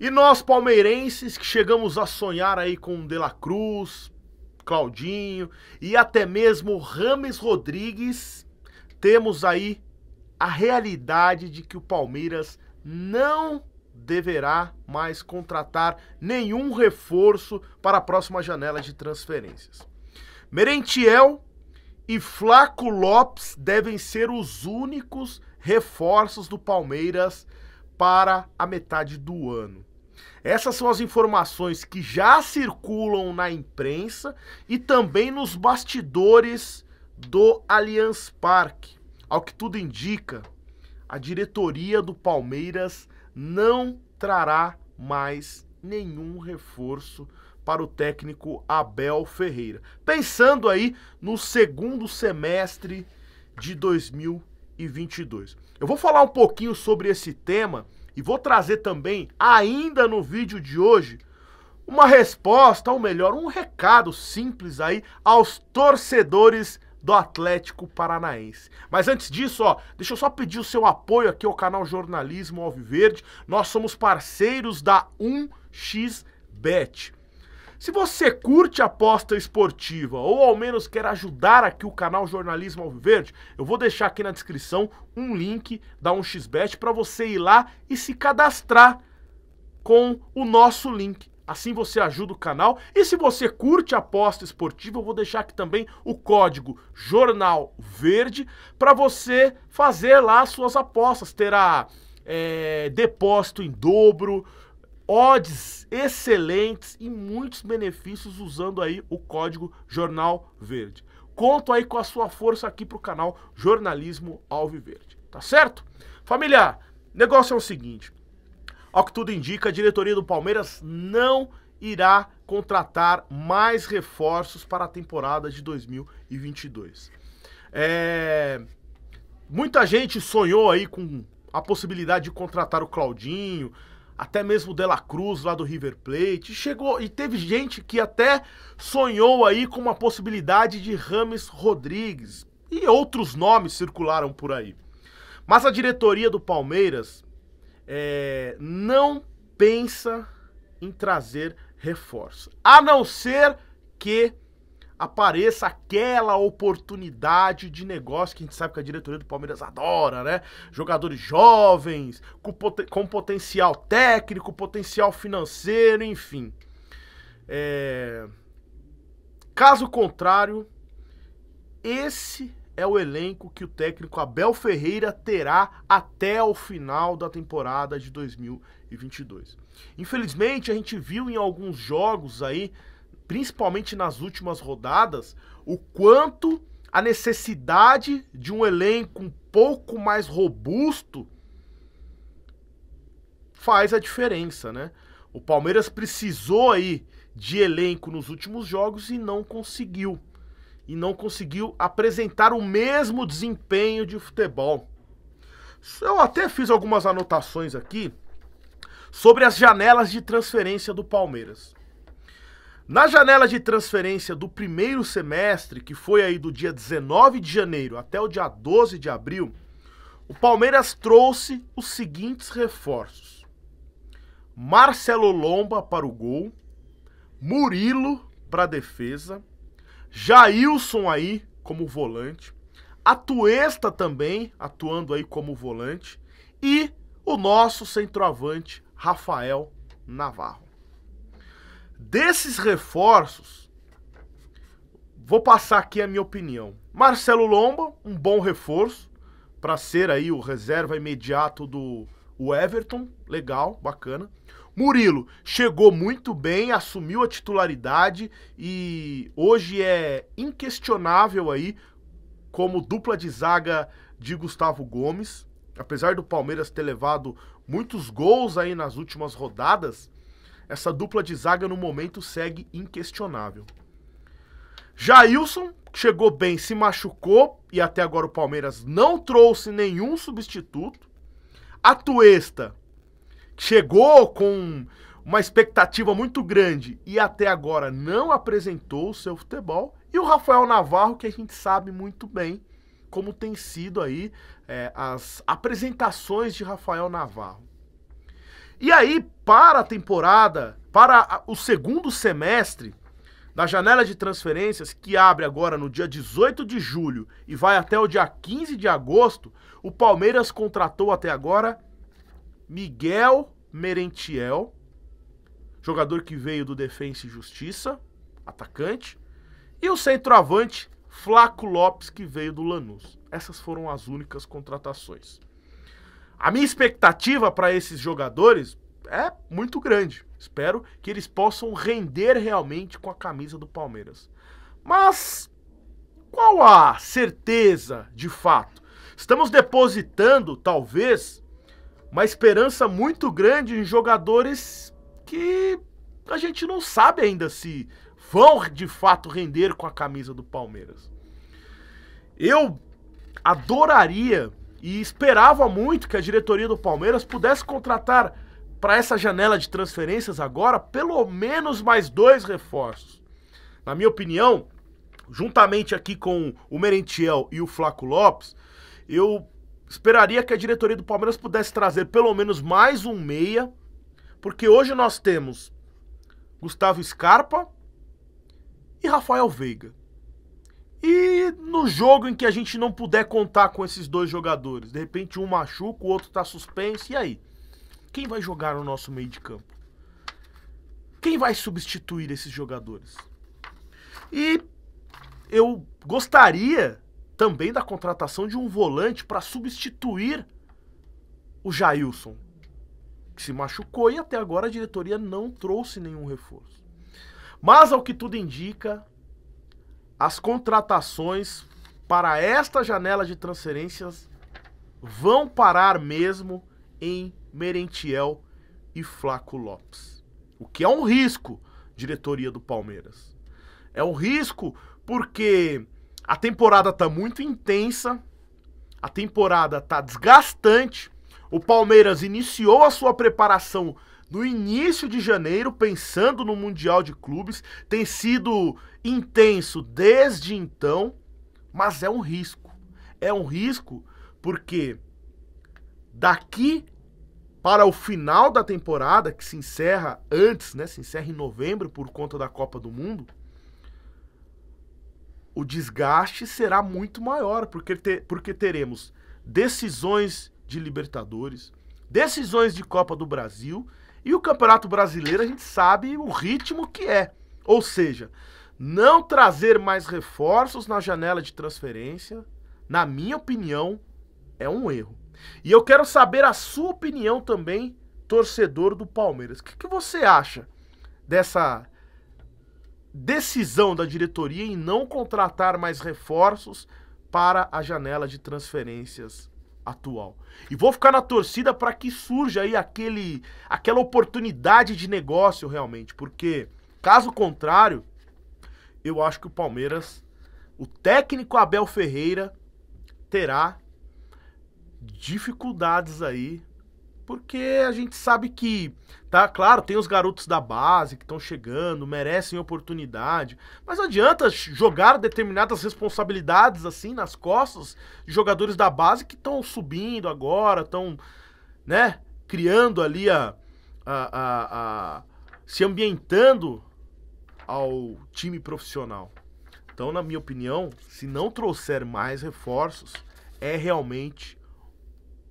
E nós, palmeirenses, que chegamos a sonhar aí com De La Cruz, Claudinho e até mesmo Rames Rodrigues, temos aí a realidade de que o Palmeiras não deverá mais contratar nenhum reforço para a próxima janela de transferências. Merentiel e Flaco Lopes devem ser os únicos reforços do Palmeiras para a metade do ano. Essas são as informações que já circulam na imprensa e também nos bastidores do Allianz Parque. Ao que tudo indica, a diretoria do Palmeiras não trará mais nenhum reforço para o técnico Abel Ferreira. Pensando aí no segundo semestre de 2022. Eu vou falar um pouquinho sobre esse tema e vou trazer também, ainda no vídeo de hoje, uma resposta, ou melhor, um recado simples aí aos torcedores do Atlético Paranaense. Mas antes disso, ó, deixa eu só pedir o seu apoio aqui ao canal Jornalismo Alviverde. Nós somos parceiros da 1xBet. Se você curte aposta esportiva ou ao menos quer ajudar aqui o canal Jornalismo Alviverde, eu vou deixar aqui na descrição um link da 1xBet para você ir lá e se cadastrar com o nosso link. Assim você ajuda o canal. E se você curte aposta esportiva, eu vou deixar aqui também o código Jornal Verde para você fazer lá as suas apostas. Terá é, depósito em dobro, odds excelentes e muitos benefícios usando aí o código Jornal Verde. Conto aí com a sua força aqui pro canal Jornalismo Alviverde, tá certo? Família, negócio é o seguinte, ao que tudo indica, a diretoria do Palmeiras não irá contratar mais reforços para a temporada de 2022. É... Muita gente sonhou aí com a possibilidade de contratar o Claudinho, até mesmo o Dela Cruz lá do River Plate. Chegou e teve gente que até sonhou aí com uma possibilidade de Rames Rodrigues e outros nomes circularam por aí. Mas a diretoria do Palmeiras é, não pensa em trazer reforço, a não ser que apareça aquela oportunidade de negócio que a gente sabe que a diretoria do Palmeiras adora, né? Jogadores jovens, com, com potencial técnico, potencial financeiro, enfim. É... Caso contrário, esse é o elenco que o técnico Abel Ferreira terá até o final da temporada de 2022. Infelizmente, a gente viu em alguns jogos aí principalmente nas últimas rodadas, o quanto a necessidade de um elenco um pouco mais robusto faz a diferença, né? O Palmeiras precisou aí de elenco nos últimos jogos e não conseguiu. E não conseguiu apresentar o mesmo desempenho de futebol. Eu até fiz algumas anotações aqui sobre as janelas de transferência do Palmeiras. Na janela de transferência do primeiro semestre, que foi aí do dia 19 de janeiro até o dia 12 de abril, o Palmeiras trouxe os seguintes reforços: Marcelo Lomba para o gol, Murilo para a defesa, Jailson aí como volante, Atuesta também atuando aí como volante e o nosso centroavante Rafael Navarro. Desses reforços, vou passar aqui a minha opinião. Marcelo Lomba, um bom reforço para ser aí o reserva imediato do Everton, legal, bacana. Murilo chegou muito bem, assumiu a titularidade e hoje é inquestionável aí como dupla de zaga de Gustavo Gomes. Apesar do Palmeiras ter levado muitos gols aí nas últimas rodadas, essa dupla de zaga no momento segue inquestionável. Jailson chegou bem, se machucou e até agora o Palmeiras não trouxe nenhum substituto. Atuesta chegou com uma expectativa muito grande e até agora não apresentou o seu futebol. E o Rafael Navarro, que a gente sabe muito bem como tem sido aí é, as apresentações de Rafael Navarro. E aí, para a temporada, para o segundo semestre da janela de transferências, que abre agora no dia 18 de julho e vai até o dia 15 de agosto, o Palmeiras contratou até agora Miguel Merentiel, jogador que veio do Defensa e Justiça, atacante, e o centroavante Flaco Lopes, que veio do Lanús. Essas foram as únicas contratações. A minha expectativa para esses jogadores é muito grande. Espero que eles possam render realmente com a camisa do Palmeiras. Mas qual a certeza de fato? Estamos depositando, talvez, uma esperança muito grande em jogadores que a gente não sabe ainda se vão de fato render com a camisa do Palmeiras. Eu adoraria e esperava muito que a diretoria do Palmeiras pudesse contratar para essa janela de transferências agora pelo menos mais dois reforços. Na minha opinião, juntamente aqui com o Merentiel e o Flaco Lopes, eu esperaria que a diretoria do Palmeiras pudesse trazer pelo menos mais um meia, porque hoje nós temos Gustavo Scarpa e Rafael Veiga. E no jogo em que a gente não puder contar com esses dois jogadores, de repente um machuca, o outro está suspenso, e aí? Quem vai jogar no nosso meio de campo? Quem vai substituir esses jogadores? E eu gostaria também da contratação de um volante para substituir o Jailson, que se machucou e até agora a diretoria não trouxe nenhum reforço. Mas ao que tudo indica, as contratações para esta janela de transferências vão parar mesmo em Merentiel e Flaco Lopes. O que é um risco, diretoria do Palmeiras. É um risco porque a temporada tá muito intensa, a temporada tá desgastante. O Palmeiras iniciou a sua preparação no início de janeiro, pensando no Mundial de Clubes, tem sido intenso desde então, mas é um risco. É um risco porque daqui para o final da temporada, que se encerra antes, né? Se encerra em novembro por conta da Copa do Mundo. O desgaste será muito maior, porque, te, porque teremos decisões de Libertadores, decisões de Copa do Brasil e o Campeonato Brasileiro, a gente sabe o ritmo que é. Ou seja, não trazer mais reforços na janela de transferência, na minha opinião, é um erro. E eu quero saber a sua opinião também, torcedor do Palmeiras. O que, que você acha dessa decisão da diretoria em não contratar mais reforços para a janela de transferências atual. E vou ficar na torcida para que surja aí aquele, aquela oportunidade de negócio realmente, porque caso contrário, eu acho que o Palmeiras, o técnico Abel Ferreira terá dificuldades aí porque a gente sabe que, tá? Claro, tem os garotos da base que estão chegando, merecem oportunidade, mas não adianta jogar determinadas responsabilidades assim nas costas de jogadores da base que estão subindo agora, estão, né, criando ali a, a, a, a se ambientando ao time profissional. Então, na minha opinião, se não trouxer mais reforços, é realmente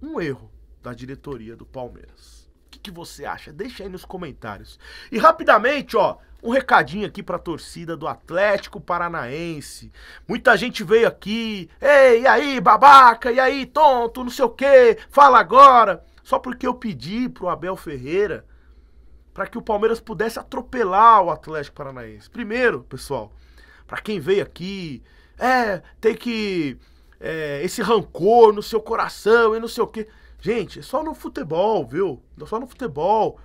um erro da diretoria do Palmeiras. O que, que você acha? Deixa aí nos comentários. E rapidamente, ó, um recadinho aqui para a torcida do Atlético Paranaense. Muita gente veio aqui, ei, e aí, babaca, e aí, tonto, não sei o quê, fala agora. Só porque eu pedi pro Abel Ferreira para que o Palmeiras pudesse atropelar o Atlético Paranaense. Primeiro, pessoal, para quem veio aqui, é, tem que é, esse rancor no seu coração e não sei o quê. Gente, é só no futebol, viu? só no futebol.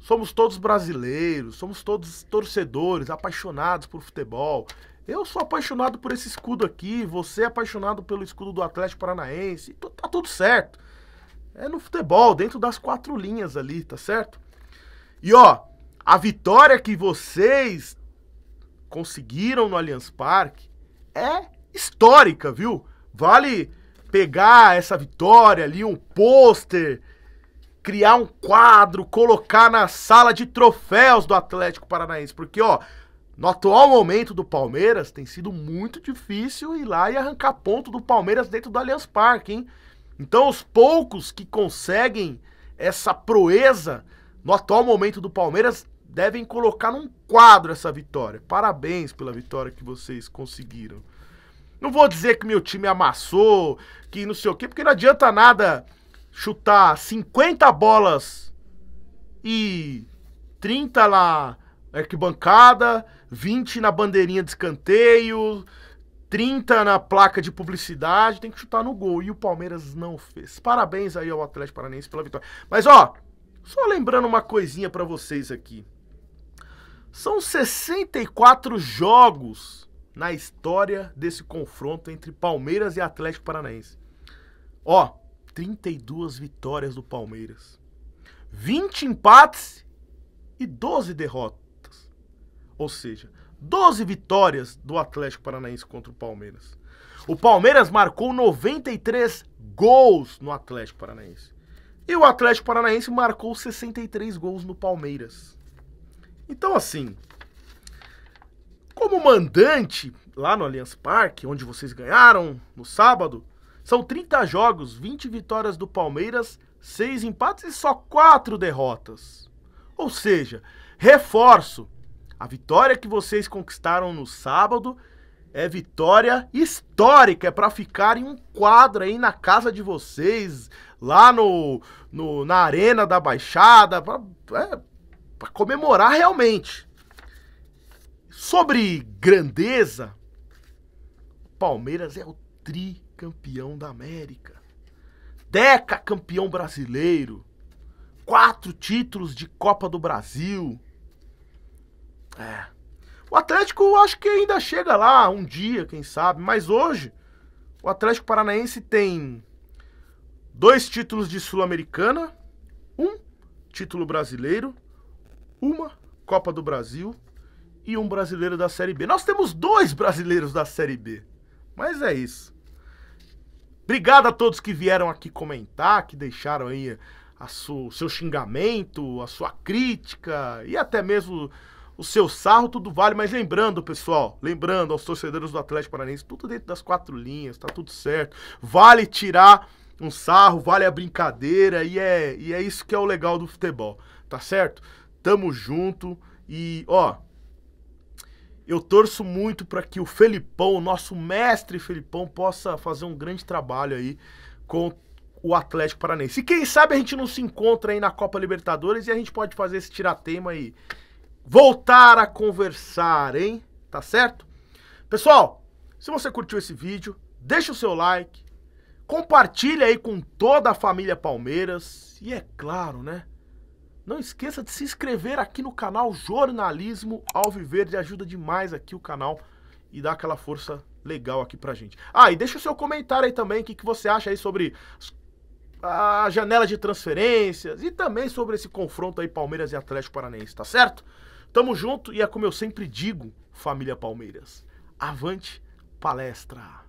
Somos todos brasileiros, somos todos torcedores, apaixonados por futebol. Eu sou apaixonado por esse escudo aqui, você é apaixonado pelo escudo do Atlético Paranaense. Então, tá tudo certo. É no futebol, dentro das quatro linhas ali, tá certo? E ó, a vitória que vocês conseguiram no Allianz Parque é histórica, viu? Vale pegar essa vitória ali, um pôster, criar um quadro, colocar na sala de troféus do Atlético Paranaense. Porque, ó, no atual momento do Palmeiras, tem sido muito difícil ir lá e arrancar ponto do Palmeiras dentro do Allianz Parque, hein? Então, os poucos que conseguem essa proeza no atual momento do Palmeiras devem colocar num quadro essa vitória. Parabéns pela vitória que vocês conseguiram. Não vou dizer que meu time amassou, que não sei o quê, porque não adianta nada chutar 50 bolas e 30 na arquibancada, 20 na bandeirinha de escanteio, 30 na placa de publicidade, tem que chutar no gol. E o Palmeiras não fez. Parabéns aí ao Atlético Paranaense pela vitória. Mas ó, só lembrando uma coisinha para vocês aqui. São 64 jogos na história desse confronto entre Palmeiras e Atlético Paranaense. Ó, 32 vitórias do Palmeiras, 20 empates e 12 derrotas. Ou seja, 12 vitórias do Atlético Paranaense contra o Palmeiras. O Palmeiras marcou 93 gols no Atlético Paranaense. E o Atlético Paranaense marcou 63 gols no Palmeiras. Então, assim, como mandante, lá no Allianz Parque, onde vocês ganharam no sábado, são 30 jogos, 20 vitórias do Palmeiras, 6 empates e só 4 derrotas. Ou seja, reforço, a vitória que vocês conquistaram no sábado é vitória histórica, é para ficar em um quadro aí na casa de vocês, lá no, no na Arena da Baixada, para é, comemorar realmente. Sobre grandeza, Palmeiras é o tricampeão da América. Deca campeão brasileiro. Quatro títulos de Copa do Brasil. É. O Atlético acho que ainda chega lá um dia, quem sabe. Mas hoje, o Atlético Paranaense tem dois títulos de Sul-Americana, um título brasileiro, uma Copa do Brasil e um brasileiro da Série B. Nós temos dois brasileiros da Série B. Mas é isso. Obrigado a todos que vieram aqui comentar, que deixaram aí o seu xingamento, a sua crítica e até mesmo o seu sarro, tudo vale. Mas lembrando, pessoal, lembrando aos torcedores do Atlético Paranaense, tudo dentro das quatro linhas, tá tudo certo. Vale tirar um sarro, vale a brincadeira e é, e é isso que é o legal do futebol, tá certo? Tamo junto e, ó, eu torço muito para que o Felipão, o nosso mestre Felipão, possa fazer um grande trabalho aí com o Atlético Paranense. E quem sabe a gente não se encontra aí na Copa Libertadores e a gente pode fazer esse tiratema aí. Voltar a conversar, hein? Tá certo? Pessoal, se você curtiu esse vídeo, deixa o seu like, compartilha aí com toda a família Palmeiras e é claro, né? Não esqueça de se inscrever aqui no canal Jornalismo Alviverde. Ajuda demais aqui o canal e dá aquela força legal aqui pra gente. Ah, e deixa o seu comentário aí também, o que, que você acha aí sobre a janela de transferências e também sobre esse confronto aí Palmeiras e Atlético Paranaense, tá certo? Tamo junto e é como eu sempre digo, família Palmeiras. Avante palestra!